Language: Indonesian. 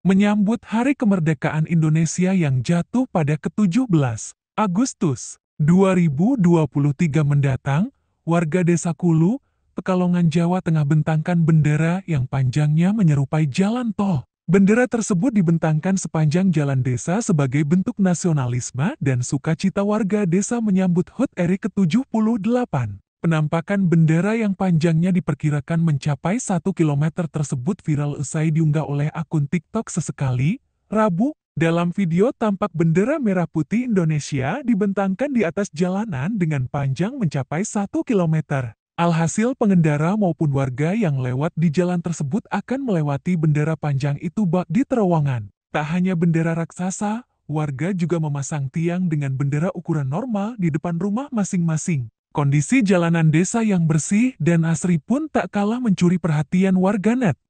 menyambut Hari Kemerdekaan Indonesia yang jatuh pada ke-17 Agustus 2023 mendatang, warga Desa Kulu, Pekalongan Jawa Tengah bentangkan bendera yang panjangnya menyerupai jalan tol. Bendera tersebut dibentangkan sepanjang jalan desa sebagai bentuk nasionalisme dan sukacita warga desa menyambut HUT RI ke-78. Penampakan bendera yang panjangnya diperkirakan mencapai 1 km tersebut viral usai diunggah oleh akun TikTok sesekali, Rabu. Dalam video tampak bendera merah putih Indonesia dibentangkan di atas jalanan dengan panjang mencapai 1 km. Alhasil pengendara maupun warga yang lewat di jalan tersebut akan melewati bendera panjang itu bak di terowongan. Tak hanya bendera raksasa, warga juga memasang tiang dengan bendera ukuran normal di depan rumah masing-masing. Kondisi jalanan desa yang bersih dan asri pun tak kalah mencuri perhatian warganet.